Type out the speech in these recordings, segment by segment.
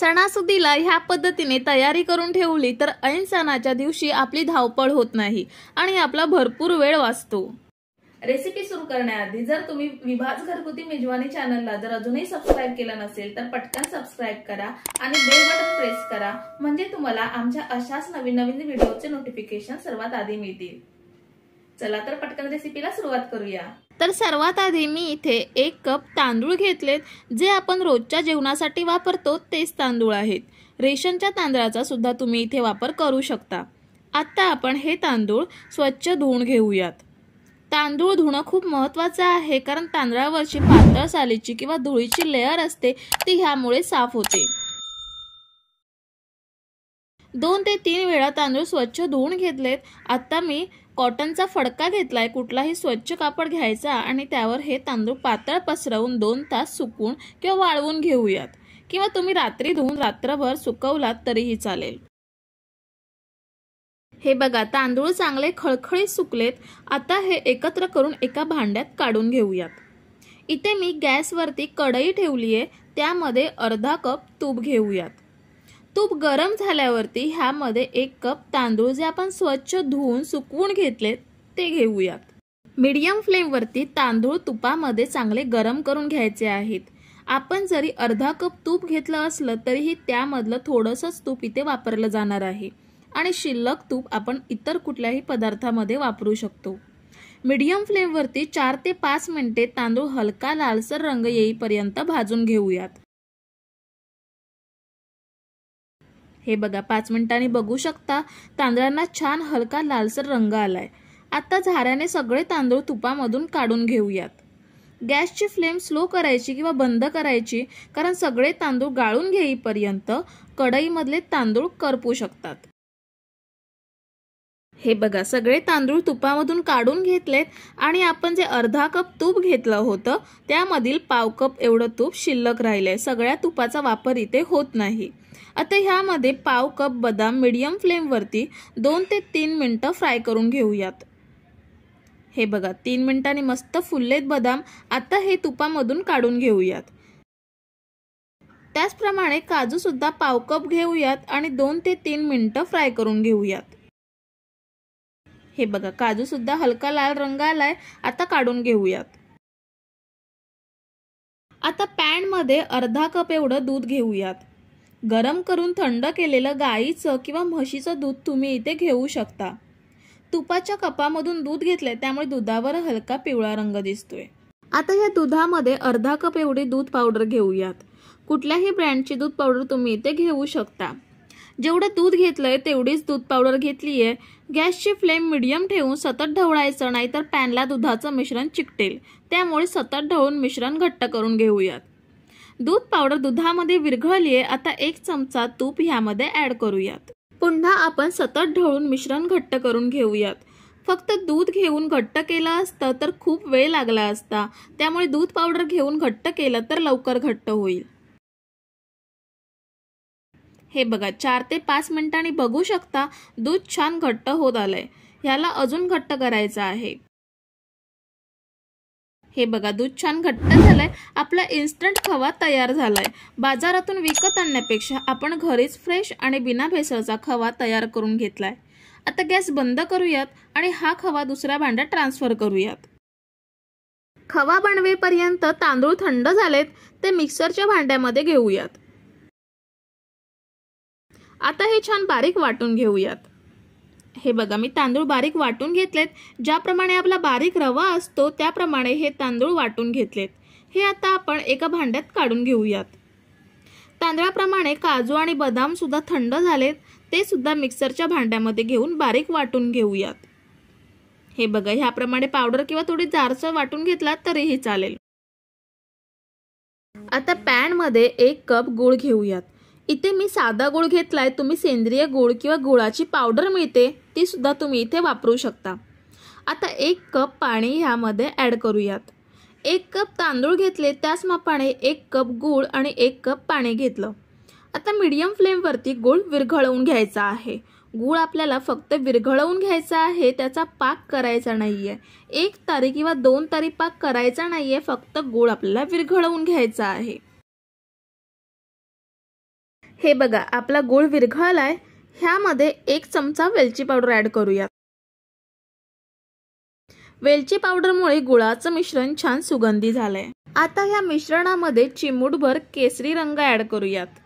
सणासुदीला ह्या पद्धतीने तयारी करून ठेवली तर ऐन सणाच्या दिवशी आपली धावपळ होत नाही आणि आपला भरपूर वेळ वाचतो रेसिपी सुरू करण्याआधी जर तुम्ही विभाज घरगुती मेजवानी चॅनलला जर अजूनही सबस्क्राईब केलं नसेल तर पटकन सबस्क्राईब करा आणि बेल बटन प्रेस करा म्हणजे तुम्हाला आमच्या अशाच नवीन नवीन व्हिडिओचे नोटिफिकेशन सर्वात आधी मिळतील चला तर पटकन रेसिपीला सुरुवात करूया तर सर्वात आधी मी इथे एक कप तांदूळ घेतलेत जे आपण रोजच्या जेवणासाठी वापरतो तेच तांदूळ आहेत रेशनच्या तांदळाचा सुद्धा तुम्ही इथे वापर करू शकता आत्ता आपण हे तांदूळ स्वच्छ धुवून घेऊयात तांदूळ धुणं खूप महत्त्वाचं आहे कारण तांदळावरची पातळ सालीची किंवा धुळीची लेअर असते ती ह्यामुळे साफ होते दोन ते तीन वेळा तांदूळ स्वच्छ धुवून घेतलेत आत्ता मी कॉटनचा फडका घेतलाय कुठलाही स्वच्छ कापड घ्यायचा आणि त्यावर हे तांदूळ पातळ पसरवून दोन तास सुकून किंवा वाळवून घेऊयात किंवा तुम्ही रात्री धुवून रात्रभर सुकवलात तरीही चालेल हे बघा तांदूळ चांगले खळखळीत सुकलेत आता हे एकत्र करून एका भांड्यात काढून घेऊयात इथे मी गॅसवरती कढई ठेवली आहे त्यामध्ये अर्धा कप तूप घेऊयात तूप गरम झाल्यावरती ह्यामध्ये एक कप तांदूळ जे आपण स्वच्छ धुवून सुकवून घेतले ते घेऊयात मीडियम फ्लेमवरती तांदूळ तुपामध्ये चांगले गरम करून घ्यायचे आहेत आपण जरी अर्धा कप तूप घेतलं असलं तरीही त्यामधलं थोडंसंच तूप इथे वापरलं जाणार आहे आणि शिल्लक तूप आपण इतर कुठल्याही पदार्थामध्ये वापरू शकतो मीडियम फ्लेमवरती चार ते पाच मिनिटे तांदूळ हलका लालसर रंग येईपर्यंत भाजून घेऊयात हे बघा पाच मिनिटांनी बघू शकता तांदळांना छान हलका लालसर रंग आलाय आता झाऱ्याने सगळे तांदूळ तुपामधून काढून घेऊयात गॅसची फ्लेम स्लो करायची किंवा बंद करायची कारण सगळे तांदूळ गाळून घेईपर्यंत कढईमधले तांदूळ करपू शकतात हे बघा सगळे तांदूळ तुपामधून काढून घेतलेत आणि आपण जे अर्धा कप तूप घेतलं होतं त्यामधील पाव कप एवढं तूप शिल्लक राहिलंय सगळ्या तुपाचा वापर इथे होत नाही आता ह्यामध्ये पाव कप बदाम मिडियम फ्लेमवरती दोन ते तीन मिनटं फ्राय करून घेऊयात हे बघा तीन मिनिटांनी मस्त फुललेत बदाम आता हे तुपामधून काढून घेऊयात त्याचप्रमाणे काजूसुद्धा पाव कप घेऊयात आणि दोन ते तीन मिनटं फ्राय करून घेऊयात हे बघा काजू सुद्धा हलका लाल रंग आलाय आता काढून घेऊयात आता पॅनमध्ये अर्धा कप एवढं दूध घेऊयात गरम करून थंड केलेलं गाईचं किंवा म्हशीचं दूध तुम्ही इथे घेऊ शकता तुपाच्या कपामधून दूध घेतलंय त्यामुळे दुधावर हलका पिवळा रंग दिसतोय आता या दुधामध्ये अर्धा कप एवढी दूध पावडर घेऊयात कुठल्याही ब्रँडची दूध पावडर तुम्ही इथे घेऊ शकता जेवढं दूध घेतलंय तेवढीच दूध पावडर घेतलीये गॅसची फ्लेम मिडियम ठेवून सतत ढवळायचं नाहीतर पॅनला दुधाचं मिश्रण चिकटेल त्यामुळे सतत ढवळून मिश्रण घट्ट करून घेऊयात दूध पावडर दुधामध्ये विरघळली आहे आता एक चमचा तूप ह्यामध्ये ऍड करूयात पुन्हा आपण सतत ढवळून मिश्रण घट्ट करून घेऊयात फक्त दूध घेऊन घट्ट केलं असतं तर खूप वेळ लागला असता त्यामुळे दूध पावडर घेऊन घट्ट केलं तर लवकर घट्ट होईल हे बघा चार ते पाच मिनिटांनी बघू शकता दूध छान घट्ट होत आलंय ह्याला अजून घट्ट करायचं आहे हे बघा दूध छान घट्ट झालंय आपला इन्स्टंट खवा तयार झालाय बाजारातून विकत आणण्यापेक्षा आपण घरीच फ्रेश आणि बिना भेसळचा खवा तयार करून घेतलाय आता गॅस बंद करूयात आणि हा खवा दुसऱ्या भांड्यात ट्रान्सफर करूयात खवा बनवेपर्यंत तांदूळ थंड झालेत ते मिक्सरच्या भांड्यामध्ये घेऊयात आता हे छान बारीक वाटून घेऊयात हे बघा मी तांदूळ बारीक वाटून घेतलेत ज्याप्रमाणे आपला बारीक रवा असतो त्याप्रमाणे हे तांदूळ वाटून घेतलेत हे आता आपण एका भांड्यात काढून घेऊयात तांदळाप्रमाणे काजू आणि बदाम सुद्धा थंड झालेत ते सुद्धा मिक्सरच्या भांड्यामध्ये घेऊन बारीक वाटून घेऊयात हे बघा ह्याप्रमाणे पावडर किंवा थोडी जारसर वाटून घेतलात तरीही चालेल आता पॅनमध्ये एक कप गूळ घेऊयात इथे मी साधा गुळ घेतला आहे तुम्ही सेंद्रिय गुळ किंवा गुळाची पावडर मिळते ती सुद्धा तुम्ही इथे वापरू शकता आता एक कप पाणी ह्यामध्ये ॲड करूयात एक कप तांदूळ घेतले त्याच मापाने एक कप गूळ आणि एक कप पाणी घेतलं आता मीडियम फ्लेमवरती गूळ विरघळवून घ्यायचा आहे गूळ आपल्याला फक्त विरघळवून घ्यायचा आहे त्याचा पाक करायचा नाही आहे एक तारी किंवा दोन तारी पाक करायचा नाही आहे फक्त गूळ आपल्याला विरघळवून घ्यायचा आहे हे बघा आपला गुळ विरघळलाय ह्यामध्ये एक चमचा वेलची पावडर ऍड करूया वेलची पावडरमुळे गुळाचं मिश्रण छान सुगंधी झालंय आता ह्या मिश्रणामध्ये चिमूटभर केसरी रंग ऍड करूयात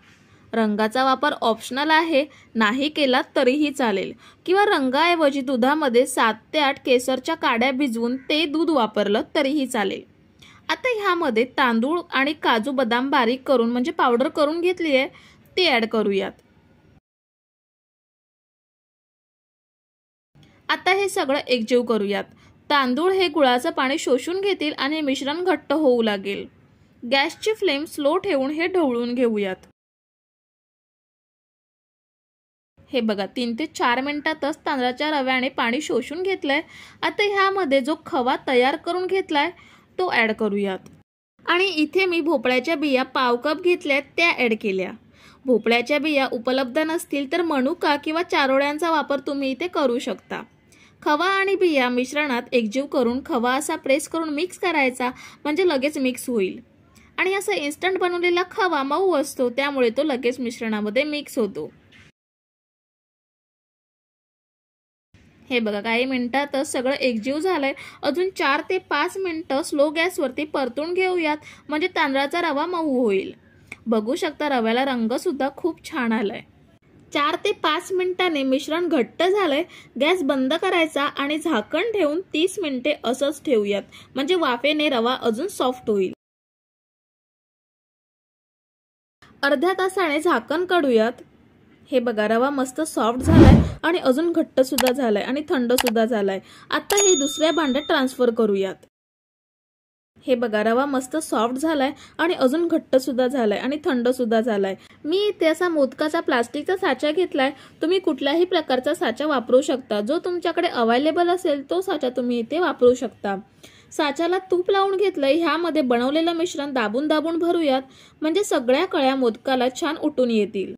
रंगाचा वापर ऑप्शनल आहे नाही केला तरीही चालेल किंवा रंगाऐवजी दुधामध्ये सात ते आठ केसरच्या काड्या भिजवून ते दूध वापरलं तरीही चालेल आता ह्यामध्ये तांदूळ आणि काजू बदाम बारीक करून म्हणजे पावडर करून घेतली आहे ते ॲड करूयात आता हे सगळं एकजीव करूयात तांदूळ हे गुळाचं पाणी शोषून घेतील आणि मिश्रण घट्ट होऊ लागेल गॅसची फ्लेम स्लो ठेवून हे ढवळून घेऊयात हे बघा तीन ते चार मिनिटातच तांदळाच्या रव्याने पाणी शोषून घेतलंय आता ह्यामध्ये जो खवा तयार करून घेतलाय तो ऍड करूयात आणि इथे मी भोपळ्याच्या बिया पाव कप घेतल्या त्या ऍड केल्या भोपळ्याच्या बिया उपलब्ध नसतील तर मनुका किंवा चारोळ्यांचा वापर तुम्ही इथे करू शकता खवा आणि बिया मिश्रणात एकजीव करून खवा असा प्रेस करून मिक्स करायचा म्हणजे लगेच मिक्स होईल आणि असा इन्स्टंट बनवलेला खवा मऊ असतो त्यामुळे तो लगेच मिश्रणामध्ये मिक्स होतो हे बघा काही मिनिटातच सगळं एकजीव झालंय अजून चार ते पाच मिनिटं स्लो गॅसवरती परतून घेऊयात म्हणजे तांदळाचा रवा मऊ होईल बघू शकता रव्याला सुद्धा खूप छान आलाय चार ते पाच मिनिटाने मिश्रण घट्ट झालंय गॅस बंद करायचा आणि झाकण ठेवून तीस मिनिटे असंच ठेवूयात म्हणजे वाफेने रवा अजून सॉफ्ट होईल अर्ध्या तासाने झाकण काढूयात हे बघा रवा मस्त सॉफ्ट झालाय आणि अजून घट्ट सुद्धा झालाय आणि थंड सुद्धा झालाय आता हे दुसऱ्या भांड्यात ट्रान्सफर करूयात हे बघा रवा मस्त सॉफ्ट झालाय आणि अजून घट्ट सुद्धा झालाय आणि थंड सुद्धा झालाय मी इथे असा मोदकाचा प्लास्टिकचा साचा घेतलाय तुम्ही कुठल्याही प्रकारचा साचा वापरू शकता जो तुमच्याकडे अवेलेबल असेल तो साचा तुम्ही इथे वापरू शकता साच्याला तूप लावून घेतलंय ह्यामध्ये बनवलेलं मिश्रण दाबून दाबून भरूयात म्हणजे सगळ्या कळ्या मोदकाला छान उठून येतील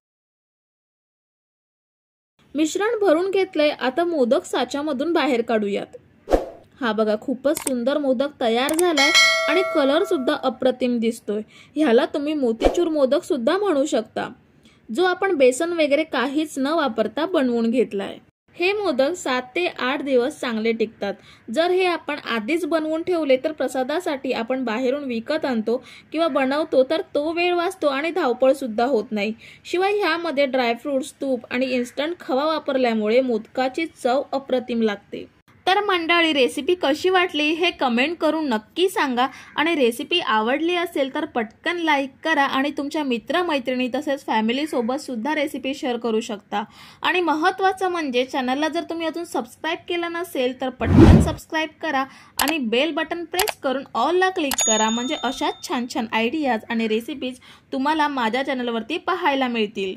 मिश्रण भरून घेतलंय आता मोदक साच्यामधून बाहेर काढूयात हा बघा खूपच सुंदर मोदक तयार झालाय आणि कलर सुद्धा अप्रतिम दिसतोय ह्याला तुम्ही मोतीचूर मोदक सुद्धा म्हणू शकता जो आपण बेसन वगैरे काहीच न वापरता बनवून घेतलाय हे मोदक सात ते आठ दिवस चांगले टिकतात जर हे आपण आधीच बनवून ठेवले तर प्रसादासाठी आपण बाहेरून विकत आणतो किंवा बनवतो तर तो वेळ वाचतो आणि धावपळ सुद्धा होत नाही शिवाय ह्यामध्ये ड्रायफ्रुट्स तूप आणि इन्स्टंट खवा वापरल्यामुळे मोदकाची चव अप्रतिम लागते तर मंडळी रेसिपी कशी वाटली हे कमेंट करून नक्की सांगा आणि रेसिपी आवडली असेल तर पटकन लाईक करा आणि तुमच्या मित्रमैत्रिणी तसेच फॅमिलीसोबतसुद्धा रेसिपी शेअर करू शकता आणि महत्त्वाचं म्हणजे चॅनलला जर तुम्ही अजून सबस्क्राईब केलं नसेल तर पटकन सबस्क्राईब करा आणि बेल बटन प्रेस करून ऑलला क्लिक करा म्हणजे अशाच छान छान आयडियाज आणि रेसिपीज तुम्हाला माझ्या चॅनलवरती पाहायला मिळतील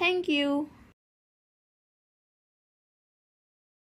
थँक्यू